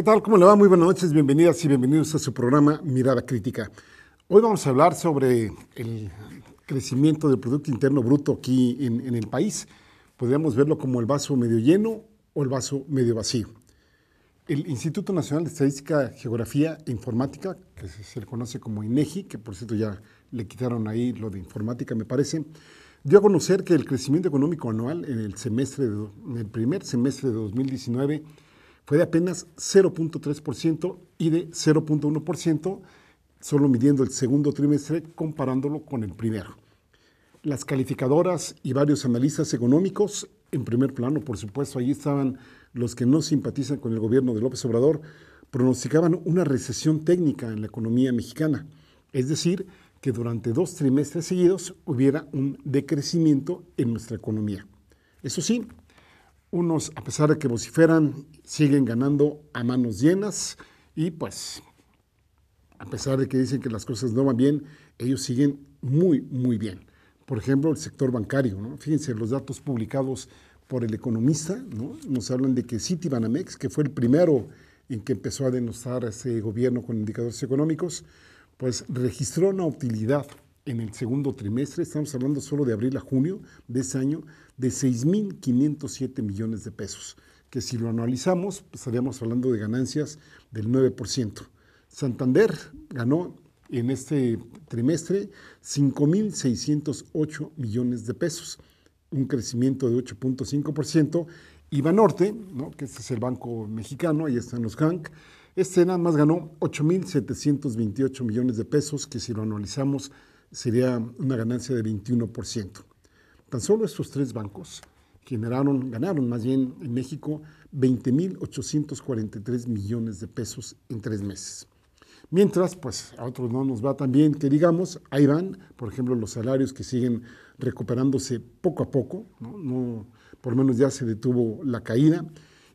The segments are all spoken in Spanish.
¿Qué tal? ¿Cómo le va? Muy buenas noches, bienvenidas y bienvenidos a su programa Mirada Crítica. Hoy vamos a hablar sobre el crecimiento del Producto Interno Bruto aquí en, el país. Podríamos verlo como el vaso medio lleno o el vaso medio vacío. El Instituto Nacional de Estadística, Geografía e Informática, que se le conoce como INEGI, que por cierto ya le quitaron ahí lo de informática, me parece, dio a conocer que el crecimiento económico anual en el, semestre de, en el primer semestre de 2019 fue de apenas 0.3% y de 0.1%, solo midiendo el segundo trimestre comparándolo con el primero. Las calificadoras y varios analistas económicos, en primer plano, por supuesto, ahí estaban los que no simpatizan con el gobierno de López Obrador, pronosticaban una recesión técnica en la economía mexicana, es decir, que durante dos trimestres seguidos hubiera un decrecimiento en nuestra economía. Eso sí, unos, a pesar de que vociferan, siguen ganando a manos llenas y pues, a pesar de que dicen que las cosas no van bien, ellos siguen muy, muy bien. Por ejemplo, el sector bancario, ¿no? Fíjense los datos publicados por el economista, ¿no? Nos hablan de que Citibanamex, que fue el primero en que empezó a denostar a ese gobierno con indicadores económicos, pues registró una utilidad en el segundo trimestre, estamos hablando solo de abril a junio de ese año, de 6.507 millones de pesos, que si lo analizamos pues, estaríamos hablando de ganancias del 9%. Santander ganó en este trimestre 5.608 millones de pesos, un crecimiento de 8.5%. Ibanorte, que este es el banco mexicano, ahí están los Hank, este nada más ganó 8.728 millones de pesos, que si lo analizamos sería una ganancia de 21%. Tan solo estos tres bancos generaron, ganaron más bien en México 20.843 millones de pesos en tres meses. Mientras, pues a otros no nos va tan bien que digamos, ahí van, por ejemplo, los salarios que siguen recuperándose poco a poco, ¿no? por lo menos ya se detuvo la caída.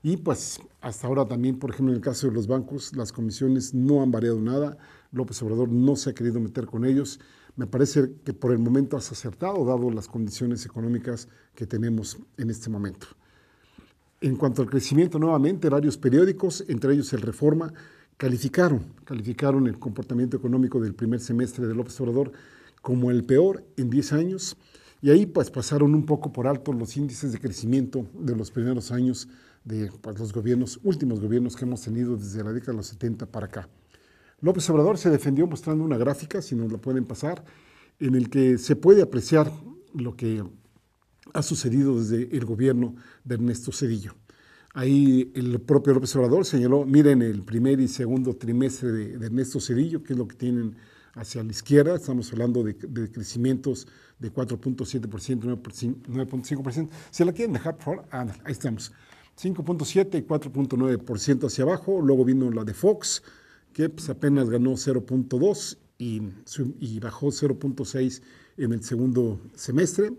Y pues hasta ahora también, por ejemplo, en el caso de los bancos, las comisiones no han variado nada. López Obrador no se ha querido meter con ellos. Me parece que por el momento has acertado, dado las condiciones económicas que tenemos en este momento. En cuanto al crecimiento, nuevamente, varios periódicos, entre ellos el Reforma, calificaron, calificaron el comportamiento económico del primer semestre de del Obrador como el peor en 10 años. Y ahí pues pasaron un poco por alto los índices de crecimiento de los primeros años de pues, los últimos gobiernos que hemos tenido desde la década de los 70 para acá. López Obrador se defendió mostrando una gráfica, si nos la pueden pasar, en el que se puede apreciar lo que ha sucedido desde el gobierno de Ernesto Cedillo. Ahí el propio López Obrador señaló, miren el primer y segundo trimestre de, Ernesto Cedillo, que es lo que tienen hacia la izquierda, estamos hablando de, de crecimientos de 4.7%, 9.5%, se la quieren dejar, por ahí estamos, 5.7 y 4.9% hacia abajo, luego vino la de Fox, que pues, apenas ganó 0.2 y, bajó 0.6 en el segundo semestre.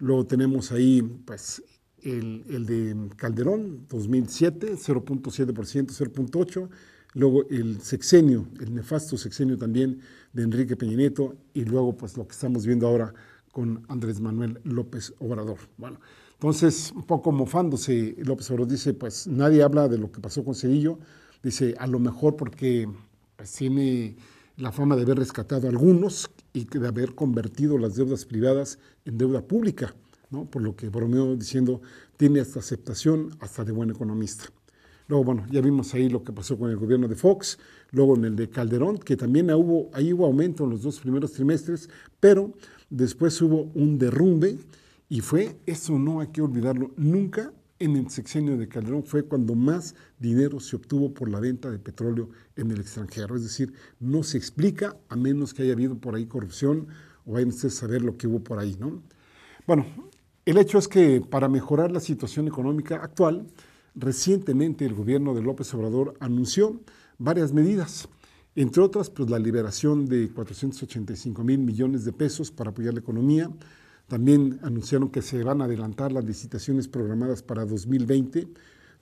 Luego tenemos ahí pues, el, de Calderón, 2007, 0.7%, 0.8%. Luego el sexenio, el nefasto sexenio también de Enrique Peña Y luego pues lo que estamos viendo ahora con Andrés Manuel López Obrador. Bueno, entonces un poco mofándose, López Obrador dice, pues nadie habla de lo que pasó con Cedillo, Dice, a lo mejor porque pues, tiene la fama de haber rescatado a algunos y de haber convertido las deudas privadas en deuda pública, ¿no? por lo que bromeó diciendo, tiene hasta aceptación hasta de buen economista. Luego, bueno, ya vimos ahí lo que pasó con el gobierno de Fox, luego en el de Calderón, que también hubo, ahí hubo aumento en los dos primeros trimestres, pero después hubo un derrumbe y fue, eso no hay que olvidarlo nunca, en el sexenio de Calderón fue cuando más dinero se obtuvo por la venta de petróleo en el extranjero. Es decir, no se explica a menos que haya habido por ahí corrupción o hay que saber lo que hubo por ahí, ¿no? Bueno, el hecho es que para mejorar la situación económica actual, recientemente el gobierno de López Obrador anunció varias medidas, entre otras, pues la liberación de 485 mil millones de pesos para apoyar la economía, también anunciaron que se van a adelantar las licitaciones programadas para 2020.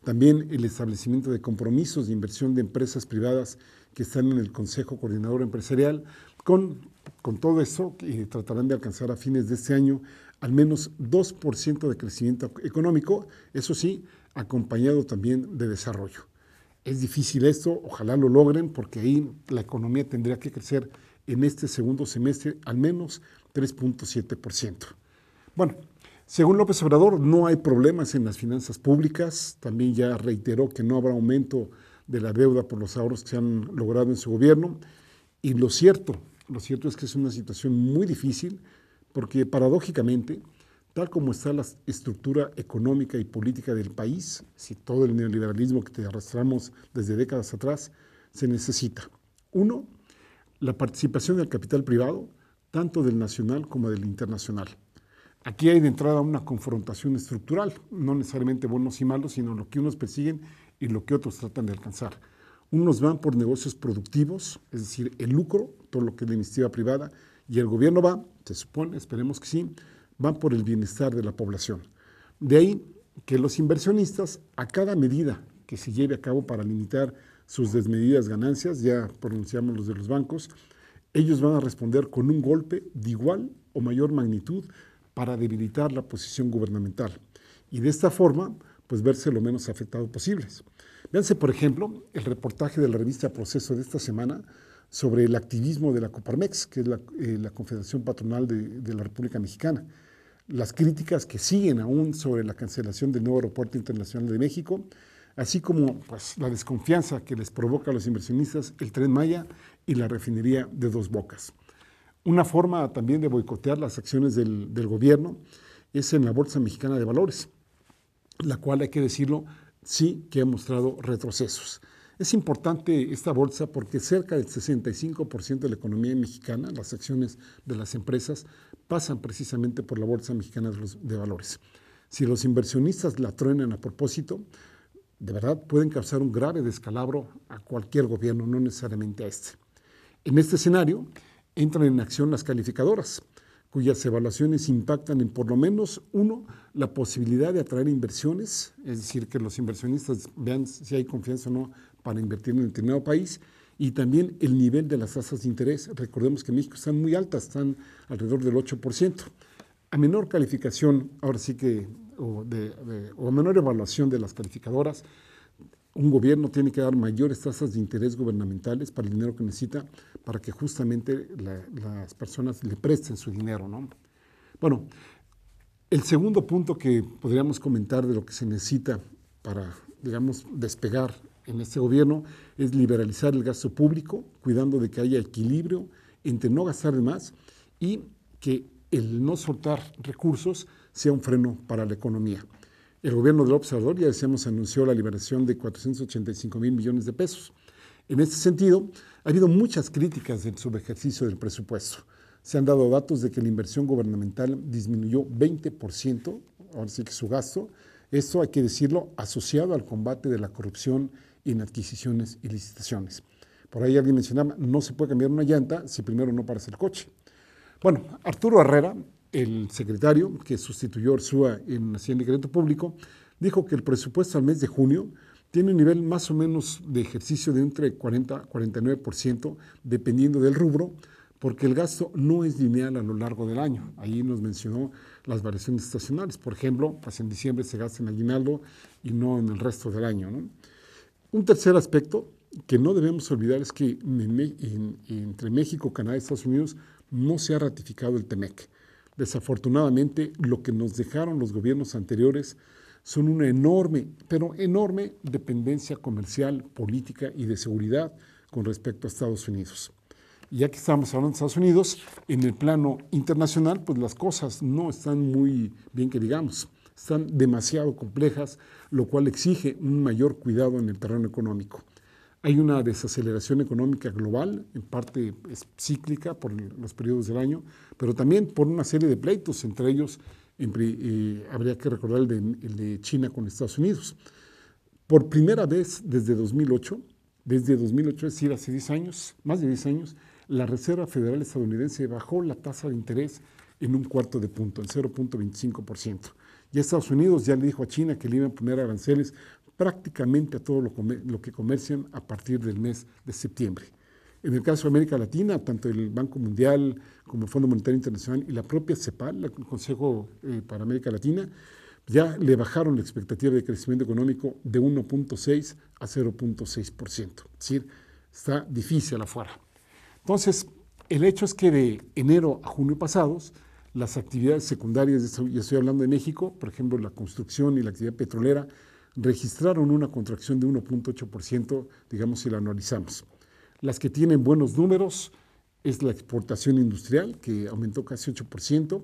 También el establecimiento de compromisos de inversión de empresas privadas que están en el Consejo Coordinador Empresarial. Con, con todo eso, y eh, tratarán de alcanzar a fines de este año al menos 2% de crecimiento económico, eso sí, acompañado también de desarrollo. Es difícil esto, ojalá lo logren, porque ahí la economía tendría que crecer en este segundo semestre al menos 3.7%. Bueno, según López Obrador, no hay problemas en las finanzas públicas. También ya reiteró que no habrá aumento de la deuda por los ahorros que se han logrado en su gobierno. Y lo cierto, lo cierto es que es una situación muy difícil porque paradójicamente, tal como está la estructura económica y política del país, si todo el neoliberalismo que te arrastramos desde décadas atrás, se necesita. Uno, la participación del capital privado, tanto del nacional como del internacional. Aquí hay de entrada una confrontación estructural, no necesariamente buenos y malos, sino lo que unos persiguen y lo que otros tratan de alcanzar. Unos van por negocios productivos, es decir, el lucro, todo lo que es la iniciativa privada, y el gobierno va, se supone, esperemos que sí, van por el bienestar de la población. De ahí que los inversionistas, a cada medida que se lleve a cabo para limitar sus desmedidas ganancias, ya pronunciamos los de los bancos, ellos van a responder con un golpe de igual o mayor magnitud para debilitar la posición gubernamental y de esta forma, pues verse lo menos afectado posibles. Véanse, por ejemplo, el reportaje de la revista Proceso de esta semana sobre el activismo de la Coparmex, que es la, eh, Confederación Patronal de, de la República Mexicana. Las críticas que siguen aún sobre la cancelación del nuevo aeropuerto internacional de México así como pues, la desconfianza que les provoca a los inversionistas el tren Maya y la refinería de dos bocas. Una forma también de boicotear las acciones del, gobierno es en la Bolsa Mexicana de Valores, la cual hay que decirlo, sí que ha mostrado retrocesos. Es importante esta bolsa porque cerca del 65% de la economía mexicana, las acciones de las empresas, pasan precisamente por la Bolsa Mexicana de Valores. Si los inversionistas la truenan a propósito, de verdad pueden causar un grave descalabro a cualquier gobierno, no necesariamente a este. En este escenario entran en acción las calificadoras, cuyas evaluaciones impactan en por lo menos uno la posibilidad de atraer inversiones, es decir, que los inversionistas vean si hay confianza o no para invertir en determinado país, y también el nivel de las tasas de interés. Recordemos que en México están muy altas, están alrededor del 8%. A menor calificación, ahora sí que o, de, menor evaluación de las calificadoras. Un gobierno tiene que dar mayores tasas de interés gubernamentales para el dinero que necesita para que justamente las personas le presten su dinero. ¿no? Bueno, el segundo punto que podríamos comentar de lo que se necesita para, digamos, despegar en este gobierno es liberalizar el gasto público, cuidando de que haya equilibrio entre no gastar de más y que el no soltar recursos sea un freno para la economía. El gobierno del observador, ya decíamos, anunció la liberación de 485 mil millones de pesos. En este sentido, ha habido muchas críticas del subejercicio del presupuesto. Se han dado datos de que la inversión gubernamental disminuyó 20%, ahora sí que su gasto. Esto hay que decirlo asociado al combate de la corrupción en adquisiciones y licitaciones. Por ahí alguien mencionaba, no se puede cambiar una llanta si primero no paras el coche. Bueno, Arturo Herrera, el secretario que sustituyó a en Hacienda y Crédito Público dijo que el presupuesto al mes de junio tiene un nivel más o menos de ejercicio de entre 40 y 49%, dependiendo del rubro, porque el gasto no es lineal a lo largo del año. Ahí nos mencionó las variaciones estacionales. Por ejemplo, pues en diciembre se gasta en aguinaldo y no en el resto del año. Un tercer aspecto que no debemos olvidar es que entre México, Canadá y Estados Unidos no se ha ratificado el TEMEC. Desafortunadamente, lo que nos dejaron los gobiernos anteriores son una enorme, pero enorme dependencia comercial, política y de seguridad con respecto a Estados Unidos. Y ya que estamos hablando de Estados Unidos, en el plano internacional, pues las cosas no están muy bien que digamos, están demasiado complejas, lo cual exige un mayor cuidado en el terreno económico. Hay una desaceleración económica global, en parte es cíclica por los periodos del año, pero también por una serie de pleitos, entre ellos eh, habría que recordar el de, China con Estados Unidos. Por primera vez desde 2008, desde 2008, es decir, hace 10 años, más de 10 años, la Reserva Federal estadounidense bajó la tasa de interés en un cuarto de punto, en 0.25%. Y Estados Unidos ya le dijo a China que le iban a poner aranceles prácticamente a todo lo, que comercian a partir del mes de septiembre. En el caso de América Latina, tanto el Banco Mundial como el Fondo Monetario Internacional y la propia CEPAL, el Consejo eh, para América Latina, ya le bajaron la expectativa de crecimiento económico de 1.6 a 0.6%. Es decir, está difícil afuera. Entonces, el hecho es que de enero a junio pasados, las actividades secundarias, ya estoy hablando de México, por ejemplo, la construcción y la actividad petrolera, registraron una contracción de 1.8%, digamos, si la analizamos. Las que tienen buenos números es la exportación industrial, que aumentó casi 8%,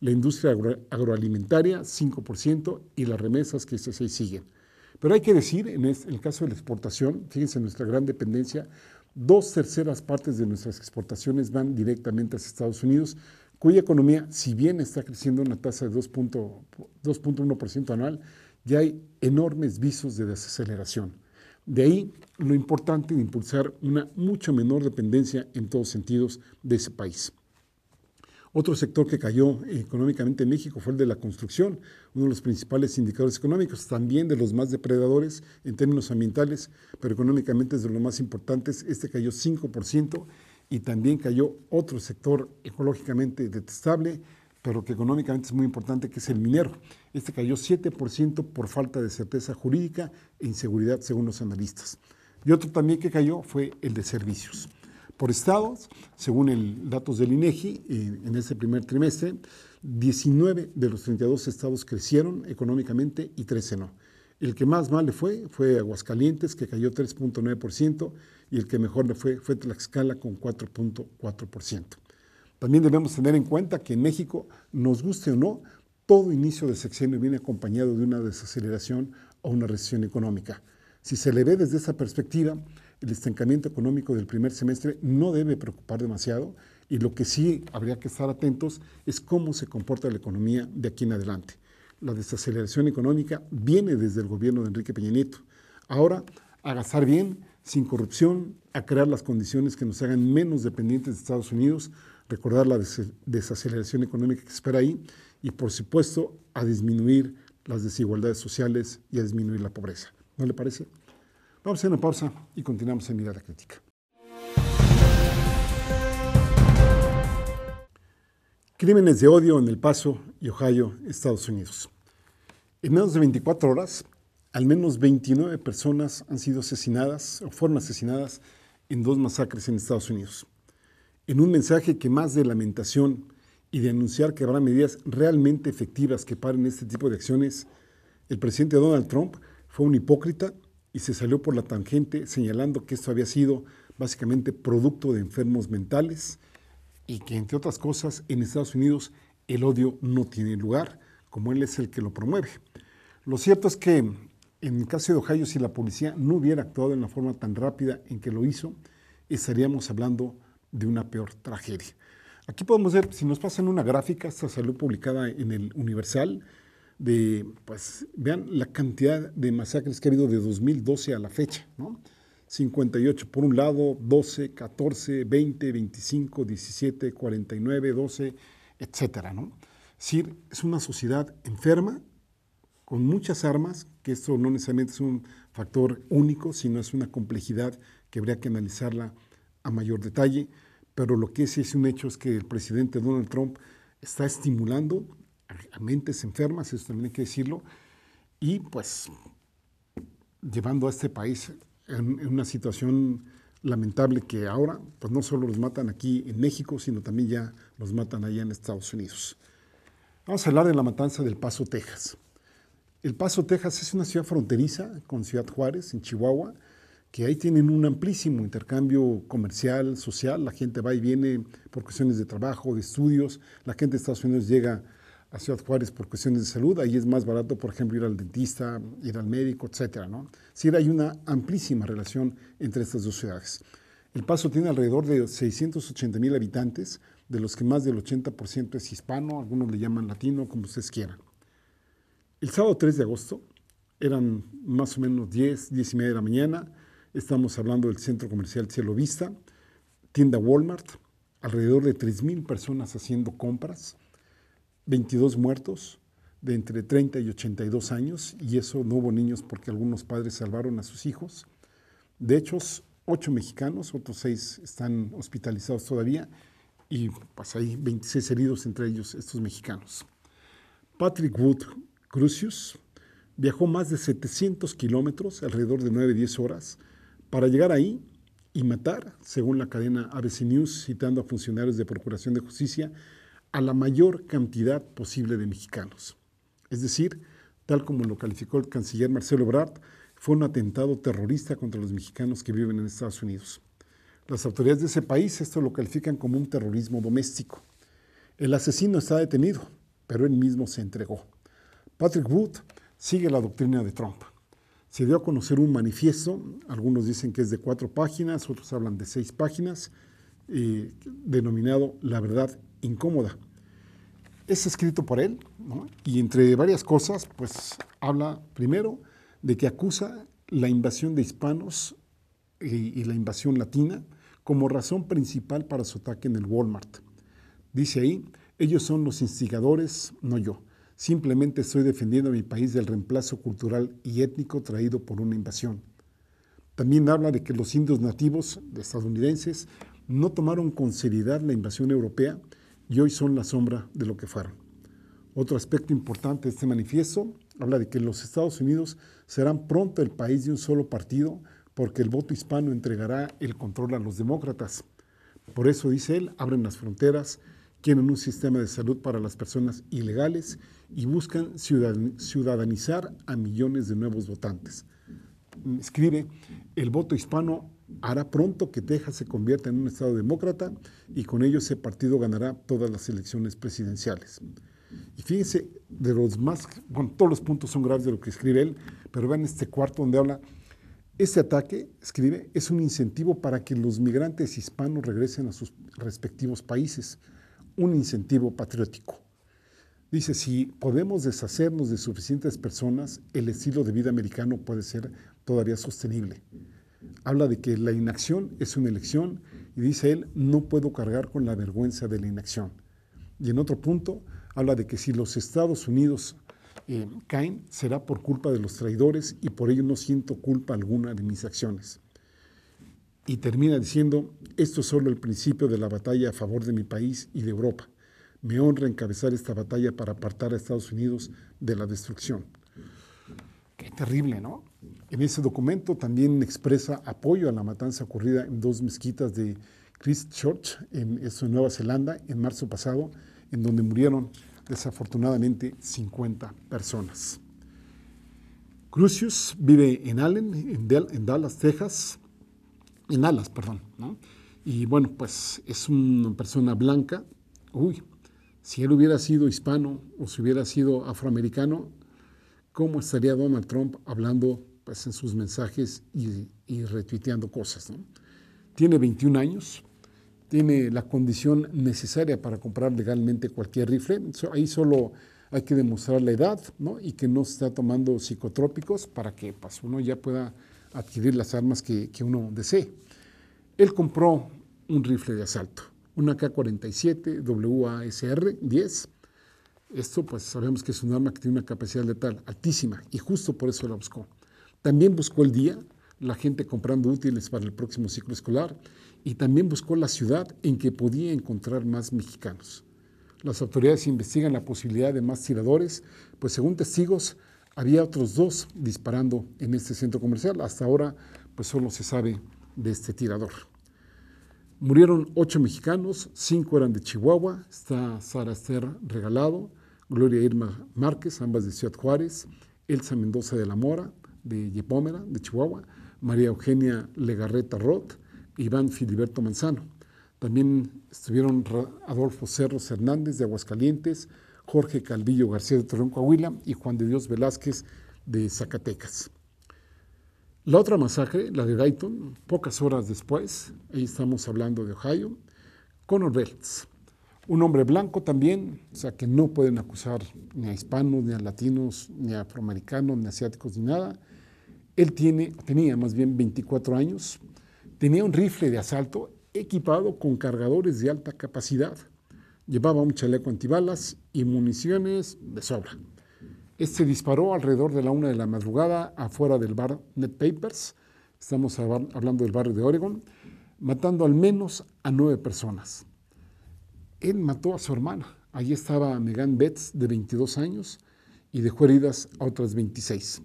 la industria agroalimentaria, 5%, y las remesas, que se siguen. Pero hay que decir, en, el caso de la exportación, fíjense nuestra gran dependencia, dos terceras partes de nuestras exportaciones van directamente a Estados Unidos, cuya economía, si bien está creciendo a una tasa de 2.1% anual, ya hay enormes visos de desaceleración. De ahí lo importante de impulsar una mucho menor dependencia en todos sentidos de ese país. Otro sector que cayó económicamente en México fue el de la construcción, uno de los principales indicadores económicos, también de los más depredadores en términos ambientales, pero económicamente es de los más importantes. Este cayó 5% y también cayó otro sector ecológicamente detestable, pero que económicamente es muy importante, que es el minero. Este cayó 7% por falta de certeza jurídica e inseguridad, según los analistas. Y otro también que cayó fue el de servicios. Por estados, según el, datos del INEGI, en este primer trimestre, 19 de los 32 estados crecieron económicamente y 13 no. El que más mal le fue fue Aguascalientes, que cayó 3.9%, y el que mejor le fue fue Tlaxcala con 4.4%. También debemos tener en cuenta que en México, nos guste o no, todo inicio de sexenio viene acompañado de una desaceleración o una recesión económica. Si se le ve desde esa perspectiva, el estancamiento económico del primer semestre no debe preocupar demasiado y lo que sí habría que estar atentos es cómo se comporta la economía de aquí en adelante. La desaceleración económica viene desde el gobierno de Enrique Peña Nieto. Ahora, a gastar bien, sin corrupción, a crear las condiciones que nos hagan menos dependientes de Estados Unidos, recordar la desaceleración económica que espera ahí y por supuesto a disminuir las desigualdades sociales y a disminuir la pobreza. ¿No le parece? Vamos a hacer una pausa y continuamos en Mirada Crítica. Crímenes de odio en El Paso y Ohio, Estados Unidos. En menos de 24 horas, al menos 29 personas han sido asesinadas o fueron asesinadas en dos masacres en Estados Unidos en un mensaje que más de lamentación y de anunciar que habrá medidas realmente efectivas que paren este tipo de acciones, el presidente Donald Trump fue un hipócrita y se salió por la tangente señalando que esto había sido básicamente producto de enfermos mentales y que entre otras cosas en Estados Unidos el odio no tiene lugar, como él es el que lo promueve. Lo cierto es que en el caso de Ohio, si la policía no hubiera actuado en la forma tan rápida en que lo hizo, estaríamos hablando de una peor tragedia. Aquí podemos ver, si nos pasan una gráfica, esta salud publicada en el Universal, de, pues, vean la cantidad de masacres que ha habido de 2012 a la fecha, ¿no? 58 por un lado, 12, 14, 20, 25, 17, 49, 12, etcétera, ¿no? Es decir, es una sociedad enferma, con muchas armas, que esto no necesariamente es un factor único, sino es una complejidad que habría que analizarla a mayor detalle, pero lo que sí es un hecho es que el presidente Donald Trump está estimulando a mentes enfermas, eso también hay que decirlo, y pues llevando a este país en, una situación lamentable que ahora, pues no solo los matan aquí en México, sino también ya los matan allá en Estados Unidos. Vamos a hablar de la matanza del Paso, Texas. El Paso, Texas es una ciudad fronteriza con Ciudad Juárez, en Chihuahua, que ahí tienen un amplísimo intercambio comercial, social, la gente va y viene por cuestiones de trabajo, de estudios, la gente de Estados Unidos llega a Ciudad Juárez por cuestiones de salud, ahí es más barato, por ejemplo, ir al dentista, ir al médico, etcétera, ¿no? Sí, hay una amplísima relación entre estas dos ciudades. El Paso tiene alrededor de 680 mil habitantes, de los que más del 80% es hispano, algunos le llaman latino, como ustedes quieran. El sábado 3 de agosto, eran más o menos 10, 10 y media de la mañana, Estamos hablando del centro comercial Cielo Vista, tienda Walmart, alrededor de 3.000 personas haciendo compras, 22 muertos de entre 30 y 82 años, y eso no hubo niños porque algunos padres salvaron a sus hijos. De hecho, 8 mexicanos, otros 6 están hospitalizados todavía, y pues hay 26 heridos, entre ellos estos mexicanos. Patrick Wood Crucius viajó más de 700 kilómetros, alrededor de 9-10 horas, para llegar ahí y matar, según la cadena ABC News, citando a funcionarios de Procuración de Justicia, a la mayor cantidad posible de mexicanos. Es decir, tal como lo calificó el canciller Marcelo Brat, fue un atentado terrorista contra los mexicanos que viven en Estados Unidos. Las autoridades de ese país esto lo califican como un terrorismo doméstico. El asesino está detenido, pero él mismo se entregó. Patrick Wood sigue la doctrina de Trump se dio a conocer un manifiesto, algunos dicen que es de cuatro páginas, otros hablan de seis páginas, eh, denominado La verdad incómoda. Es escrito por él y entre varias cosas, pues habla primero de que acusa la invasión de hispanos eh, y la invasión latina como razón principal para su ataque en el Walmart. Dice ahí, ellos son los instigadores, no yo. Simplemente estoy defendiendo a mi país del reemplazo cultural y étnico traído por una invasión. También habla de que los indios nativos estadounidenses no tomaron con seriedad la invasión europea y hoy son la sombra de lo que fueron. Otro aspecto importante de este manifiesto habla de que los Estados Unidos serán pronto el país de un solo partido porque el voto hispano entregará el control a los demócratas. Por eso, dice él, abren las fronteras quieren un sistema de salud para las personas ilegales y buscan ciudadanizar a millones de nuevos votantes. Mm, escribe, el voto hispano hará pronto que Texas se convierta en un estado demócrata y con ello ese partido ganará todas las elecciones presidenciales. Y fíjense, de los más, bueno, todos los puntos son graves de lo que escribe él, pero vean este cuarto donde habla, este ataque, escribe, es un incentivo para que los migrantes hispanos regresen a sus respectivos países un incentivo patriótico. Dice, si podemos deshacernos de suficientes personas, el estilo de vida americano puede ser todavía sostenible. Habla de que la inacción es una elección y dice él, no puedo cargar con la vergüenza de la inacción. Y en otro punto, habla de que si los Estados Unidos eh, caen, será por culpa de los traidores y por ello no siento culpa alguna de mis acciones y termina diciendo, esto es solo el principio de la batalla a favor de mi país y de Europa. Me honra encabezar esta batalla para apartar a Estados Unidos de la destrucción. Qué terrible, ¿no? En ese documento también expresa apoyo a la matanza ocurrida en dos mezquitas de Christchurch, en, en Nueva Zelanda, en marzo pasado, en donde murieron desafortunadamente 50 personas. Crucius vive en Allen, en Dallas, Texas, en alas, perdón, ¿no? Y bueno, pues es una persona blanca. Uy, si él hubiera sido hispano o si hubiera sido afroamericano, ¿cómo estaría Donald Trump hablando pues, en sus mensajes y, y retuiteando cosas? Tiene 21 años, tiene la condición necesaria para comprar legalmente cualquier rifle. Ahí solo hay que demostrar la edad ¿no? y que no está tomando psicotrópicos para que pues, uno ya pueda adquirir las armas que, uno desee. Él compró un rifle de asalto, una K-47 WASR-10. Esto pues sabemos que es un arma que tiene una capacidad letal altísima y justo por eso la buscó. También buscó el día, la gente comprando útiles para el próximo ciclo escolar y también buscó la ciudad en que podía encontrar más mexicanos. Las autoridades investigan la posibilidad de más tiradores, pues según testigos había otros dos disparando en este centro comercial. Hasta ahora, pues solo se sabe de este tirador. Murieron ocho mexicanos, cinco eran de Chihuahua. Está Sara Esther Regalado, Gloria Irma Márquez, ambas de Ciudad Juárez, Elsa Mendoza de la Mora, de Yepómera, de Chihuahua, María Eugenia Legarreta Roth, Iván Filiberto Manzano. También estuvieron Adolfo Cerros Hernández de Aguascalientes, Jorge Calvillo García de Torreón, Coahuila y Juan de Dios Velázquez de Zacatecas. La otra masacre, la de Dayton, pocas horas después, ahí estamos hablando de Ohio, Conor Belts, un hombre blanco también, o sea que no pueden acusar ni a hispanos, ni a latinos, ni a afroamericanos, ni a asiáticos, ni nada. Él tiene, tenía más bien 24 años, tenía un rifle de asalto equipado con cargadores de alta capacidad. Llevaba un chaleco antibalas y municiones de sobra. Este disparó alrededor de la una de la madrugada afuera del bar Net Papers, estamos hablando del barrio de Oregon, matando al menos a nueve personas. Él mató a su hermana. Allí estaba Megan Betts, de 22 años, y dejó heridas a otras 26.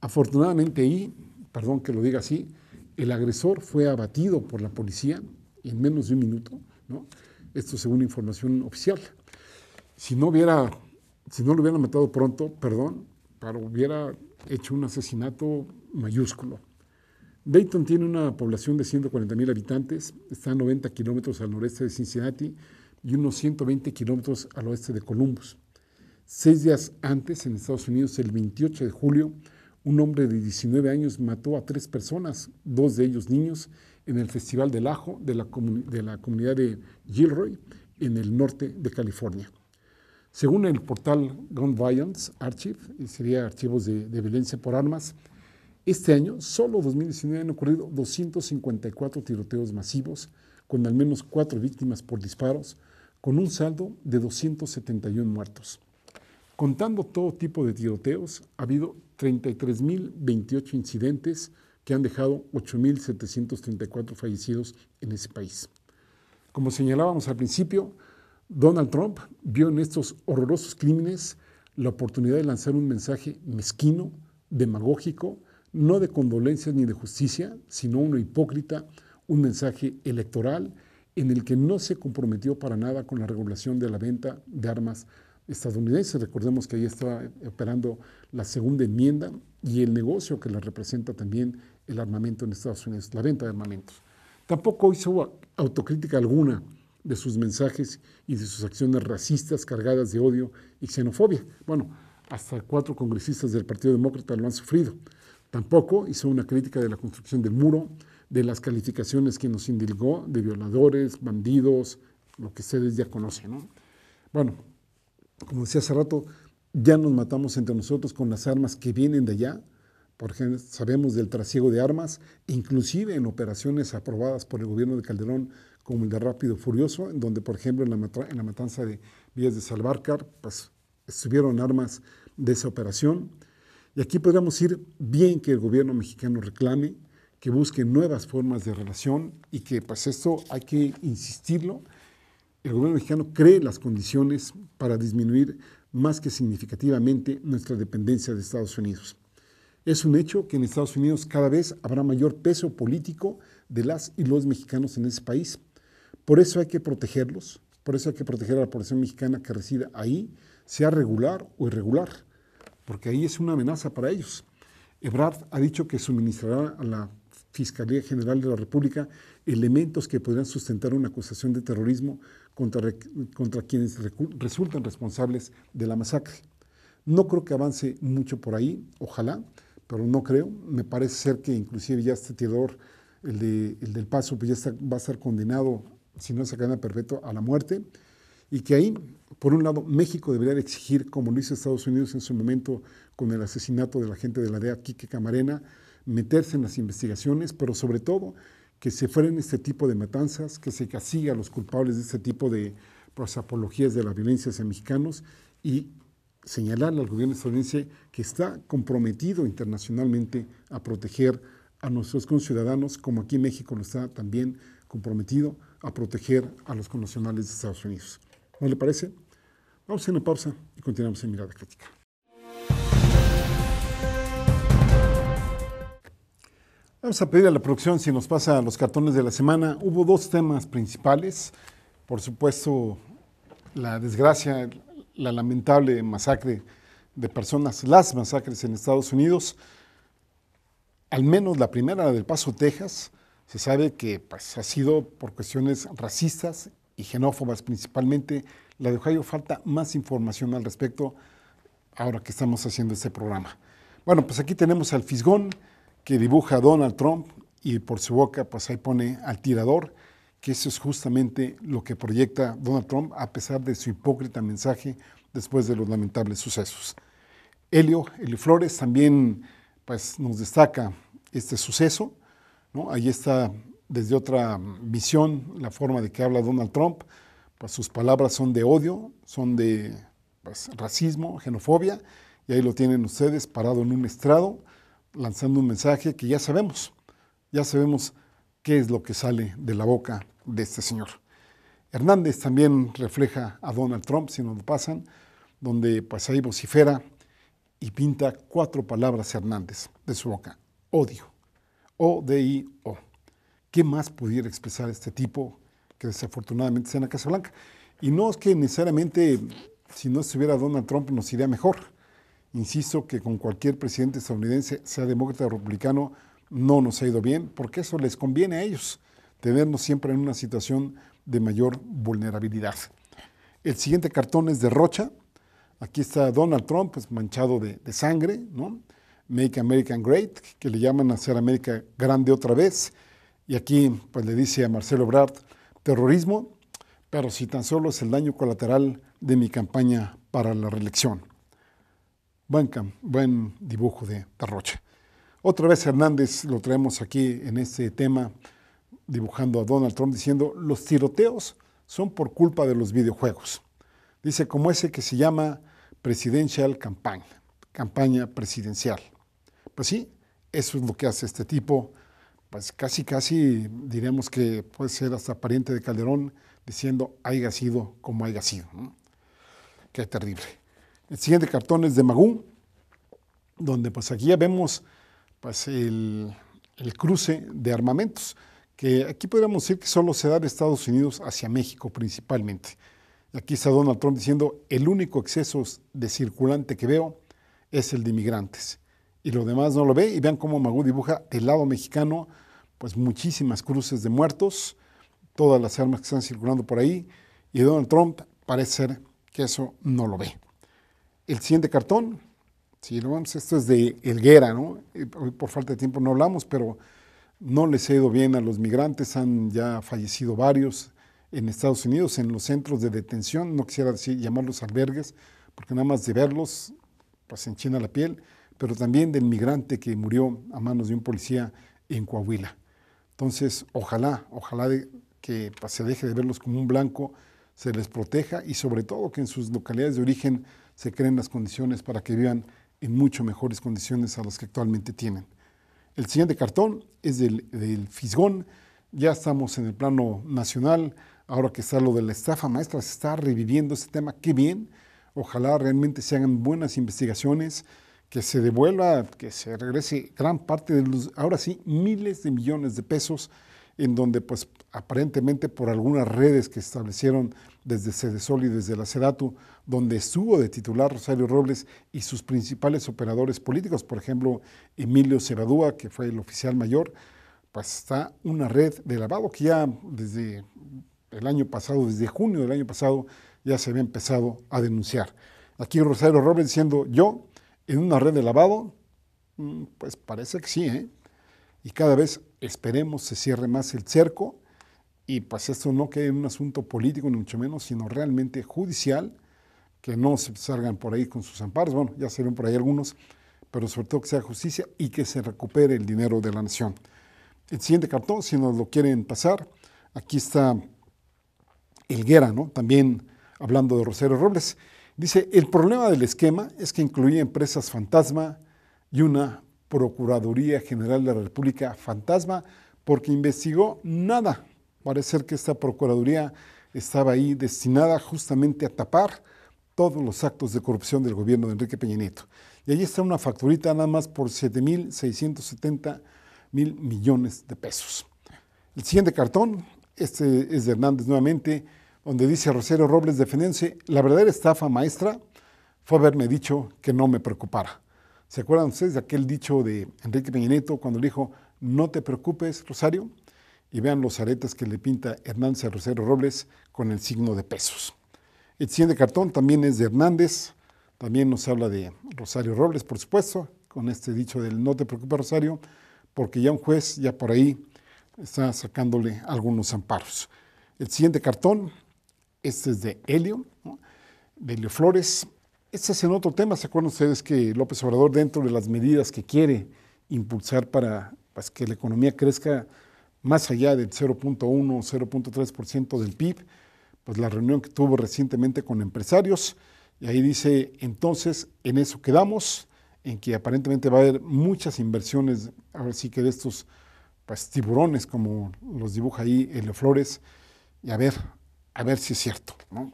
Afortunadamente, y, perdón que lo diga así, el agresor fue abatido por la policía en menos de un minuto, ¿no? Esto según información oficial. Si no hubiera, si no lo hubieran matado pronto, perdón, pero hubiera hecho un asesinato mayúsculo. Dayton tiene una población de 140 mil habitantes, está a 90 kilómetros al noreste de Cincinnati y unos 120 kilómetros al oeste de Columbus. Seis días antes, en Estados Unidos, el 28 de julio, un hombre de 19 años mató a tres personas, dos de ellos niños, en el Festival del Ajo de la, de la comunidad de Gilroy en el norte de California. Según el portal Gun Violence Archive, y sería archivos de, de violencia por armas, este año, solo 2019, han ocurrido 254 tiroteos masivos, con al menos cuatro víctimas por disparos, con un saldo de 271 muertos. Contando todo tipo de tiroteos, ha habido 33.028 incidentes que han dejado 8.734 fallecidos en ese país. Como señalábamos al principio, Donald Trump vio en estos horrorosos crímenes la oportunidad de lanzar un mensaje mezquino, demagógico, no de condolencias ni de justicia, sino uno hipócrita, un mensaje electoral en el que no se comprometió para nada con la regulación de la venta de armas estadounidenses. Recordemos que ahí estaba operando la segunda enmienda y el negocio que la representa también el armamento en Estados Unidos, la venta de armamentos. Tampoco hizo autocrítica alguna de sus mensajes y de sus acciones racistas cargadas de odio y xenofobia. Bueno, hasta cuatro congresistas del Partido Demócrata lo han sufrido. Tampoco hizo una crítica de la construcción del muro, de las calificaciones que nos indilgó de violadores, bandidos, lo que ustedes ya conocen. Bueno, como decía hace rato, ya nos matamos entre nosotros con las armas que vienen de allá, ejemplo, sabemos del trasiego de armas, inclusive en operaciones aprobadas por el gobierno de Calderón, como el de Rápido Furioso, en donde, por ejemplo, en la, en la matanza de Villas de Salvarcar, pues estuvieron armas de esa operación. Y aquí podríamos ir bien que el gobierno mexicano reclame, que busque nuevas formas de relación y que, pues esto hay que insistirlo, el gobierno mexicano cree las condiciones para disminuir más que significativamente nuestra dependencia de Estados Unidos. Es un hecho que en Estados Unidos cada vez habrá mayor peso político de las y los mexicanos en ese país. Por eso hay que protegerlos, por eso hay que proteger a la población mexicana que resida ahí, sea regular o irregular, porque ahí es una amenaza para ellos. Ebrard ha dicho que suministrará a la Fiscalía General de la República elementos que podrían sustentar una acusación de terrorismo contra, contra quienes resultan responsables de la masacre. No creo que avance mucho por ahí, ojalá pero no creo. Me parece ser que inclusive ya este Teodor, el, de, el del Paso, pues ya va a ser condenado, si no es a cadena perpetua, a la muerte. Y que ahí, por un lado, México debería exigir, como lo hizo Estados Unidos en su momento con el asesinato de la gente de la DEA, Quique Camarena, meterse en las investigaciones, pero sobre todo que se frenen este tipo de matanzas, que se castigue a los culpables de este tipo de prosapologías pues, apologías de la violencia hacia mexicanos y señalarle al gobierno estadounidense que está comprometido internacionalmente a proteger a nuestros conciudadanos, como aquí en México lo está también comprometido a proteger a los connacionales de Estados Unidos. ¿No le parece? Vamos a una pausa y continuamos en Mirada Crítica. Vamos a pedir a la producción si nos pasa los cartones de la semana. Hubo dos temas principales. Por supuesto, la desgracia, la lamentable masacre de personas, las masacres en Estados Unidos, al menos la primera, la del Paso, Texas, se sabe que pues, ha sido por cuestiones racistas y xenófobas principalmente. La de Ohio falta más información al respecto ahora que estamos haciendo este programa. Bueno, pues aquí tenemos al Fisgón que dibuja a Donald Trump y por su boca pues ahí pone al tirador que eso es justamente lo que proyecta Donald Trump a pesar de su hipócrita mensaje después de los lamentables sucesos. Helio, Flores también pues, nos destaca este suceso, ¿no? ahí está desde otra visión la forma de que habla Donald Trump, pues sus palabras son de odio, son de pues, racismo, xenofobia, y ahí lo tienen ustedes parado en un estrado, lanzando un mensaje que ya sabemos, ya sabemos qué es lo que sale de la boca de este señor. Hernández también refleja a Donald Trump, si nos lo pasan, donde pues ahí vocifera y pinta cuatro palabras Hernández de su boca. Odio. O-D-I-O. ¿Qué más pudiera expresar este tipo que desafortunadamente está en la Casa Blanca? Y no es que necesariamente si no estuviera Donald Trump nos iría mejor. Insisto que con cualquier presidente estadounidense, sea demócrata o republicano, no nos ha ido bien, porque eso les conviene a ellos, tenernos siempre en una situación de mayor vulnerabilidad. El siguiente cartón es de Rocha. Aquí está Donald Trump, pues manchado de, sangre, ¿no? Make America Great, que le llaman a hacer América grande otra vez. Y aquí pues le dice a Marcelo Brad, terrorismo, pero si tan solo es el daño colateral de mi campaña para la reelección. Buen, buen dibujo de, de Rocha. Otra vez Hernández lo traemos aquí en este tema, dibujando a Donald Trump diciendo, los tiroteos son por culpa de los videojuegos. Dice, como ese que se llama Presidential Campaign, campaña presidencial. Pues sí, eso es lo que hace este tipo, pues casi, casi diremos que puede ser hasta pariente de Calderón, diciendo, haya sido como haya sido. Qué terrible. El siguiente cartón es de Magún, donde pues aquí ya vemos pues, el, cruce de armamentos, que aquí podríamos decir que solo se da de Estados Unidos hacia México principalmente. Aquí está Donald Trump diciendo, el único exceso de circulante que veo es el de inmigrantes. Y lo demás no lo ve. Y vean cómo Magú dibuja del lado mexicano, pues muchísimas cruces de muertos, todas las armas que están circulando por ahí. Y Donald Trump parece ser que eso no lo ve. El siguiente cartón Sí, lo vamos, esto es de elguera, ¿no? Eh, por falta de tiempo no hablamos, pero no les ha ido bien a los migrantes, han ya fallecido varios en Estados Unidos, en los centros de detención, no quisiera decir, llamarlos albergues, porque nada más de verlos, pues enchina la piel, pero también del migrante que murió a manos de un policía en Coahuila. Entonces, ojalá, ojalá que pues, se deje de verlos como un blanco, se les proteja y sobre todo que en sus localidades de origen se creen las condiciones para que vivan en mucho mejores condiciones a las que actualmente tienen. El siguiente cartón es del, del Fisgón. Ya estamos en el plano nacional. Ahora que está lo de la estafa maestra, se está reviviendo este tema. Qué bien. Ojalá realmente se hagan buenas investigaciones, que se devuelva, que se regrese gran parte de los, ahora sí, miles de millones de pesos en donde pues aparentemente por algunas redes que establecieron desde Cedesol y desde la Sedatu, donde estuvo de titular Rosario Robles y sus principales operadores políticos, por ejemplo, Emilio Cebadúa, que fue el oficial mayor, pues está una red de lavado que ya desde el año pasado, desde junio del año pasado, ya se había empezado a denunciar. Aquí Rosario Robles diciendo, yo en una red de lavado, mm, pues parece que sí, ¿eh? y cada vez esperemos se cierre más el cerco y pues esto no quede en un asunto político, ni mucho menos, sino realmente judicial, que no se salgan por ahí con sus amparos, bueno, ya se por ahí algunos, pero sobre todo que sea justicia y que se recupere el dinero de la nación. El siguiente cartón, si nos lo quieren pasar, aquí está Elguera, ¿no? También hablando de Rosario Robles. Dice, el problema del esquema es que incluía empresas fantasma y una Procuraduría General de la República fantasma porque investigó nada. Parece que esta Procuraduría estaba ahí destinada justamente a tapar todos los actos de corrupción del gobierno de Enrique Peña Nieto. Y ahí está una facturita nada más por 7.670 mil millones de pesos. El siguiente cartón, este es de Hernández nuevamente, donde dice Rosario Robles defendense, la verdadera estafa maestra fue haberme dicho que no me preocupara. ¿Se acuerdan ustedes de aquel dicho de Enrique Peña cuando le dijo, no te preocupes, Rosario? Y vean los aretes que le pinta Hernández a Rosario Robles con el signo de pesos. El siguiente cartón también es de Hernández, también nos habla de Rosario Robles, por supuesto, con este dicho del no te preocupes, Rosario, porque ya un juez, ya por ahí, está sacándole algunos amparos. El siguiente cartón, este es de Helio, de Helio Flores, este es en otro tema. ¿Se acuerdan ustedes que López Obrador, dentro de las medidas que quiere impulsar para pues, que la economía crezca más allá del 0.1 o 0.3% del PIB, pues la reunión que tuvo recientemente con empresarios, y ahí dice, entonces, en eso quedamos, en que aparentemente va a haber muchas inversiones, ahora sí que de estos pues, tiburones, como los dibuja ahí Elio Flores, y a ver, a ver si es cierto, ¿no?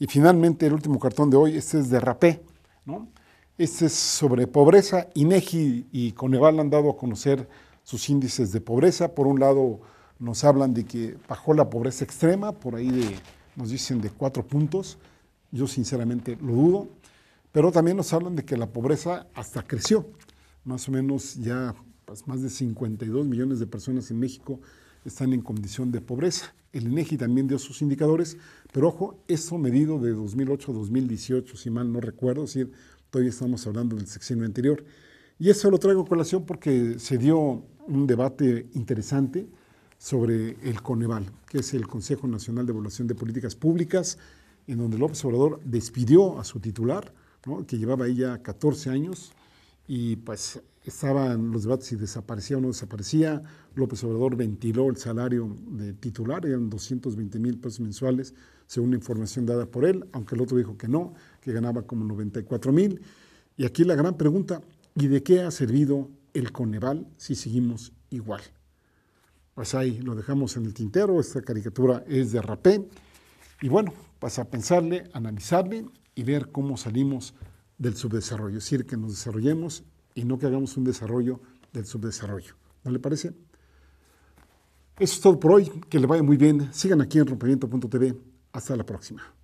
Y finalmente, el último cartón de hoy, este es de Rapé, ¿no? Este es sobre pobreza. INEGI y Coneval han dado a conocer sus índices de pobreza. Por un lado, nos hablan de que bajó la pobreza extrema, por ahí nos dicen de cuatro puntos. Yo sinceramente lo dudo. Pero también nos hablan de que la pobreza hasta creció. Más o menos ya pues, más de 52 millones de personas en México están en condición de pobreza. El INEGI también dio sus indicadores, pero ojo, eso medido de 2008 a 2018, si mal no recuerdo, Si todavía estamos hablando del sexenio anterior. Y eso lo traigo a colación porque se dio un debate interesante sobre el Coneval, que es el Consejo Nacional de Evaluación de Políticas Públicas, en donde López Obrador despidió a su titular, que llevaba ella 14 años, y pues estaban los debates si desaparecía o no desaparecía. López Obrador ventiló el salario de titular, eran 220 mil pesos mensuales, según la información dada por él, aunque el otro dijo que no, que ganaba como 94 mil. Y aquí la gran pregunta, ¿y de qué ha servido el Coneval si seguimos igual? Pues ahí lo dejamos en el tintero, esta caricatura es de Rapé. Y bueno, pasa pues a pensarle, analizarle y ver cómo salimos del subdesarrollo, es decir, que nos desarrollemos y no que hagamos un desarrollo del subdesarrollo. ¿No le parece? Eso es todo por hoy. Que le vaya muy bien. Sigan aquí en rompimiento.tv. Hasta la próxima.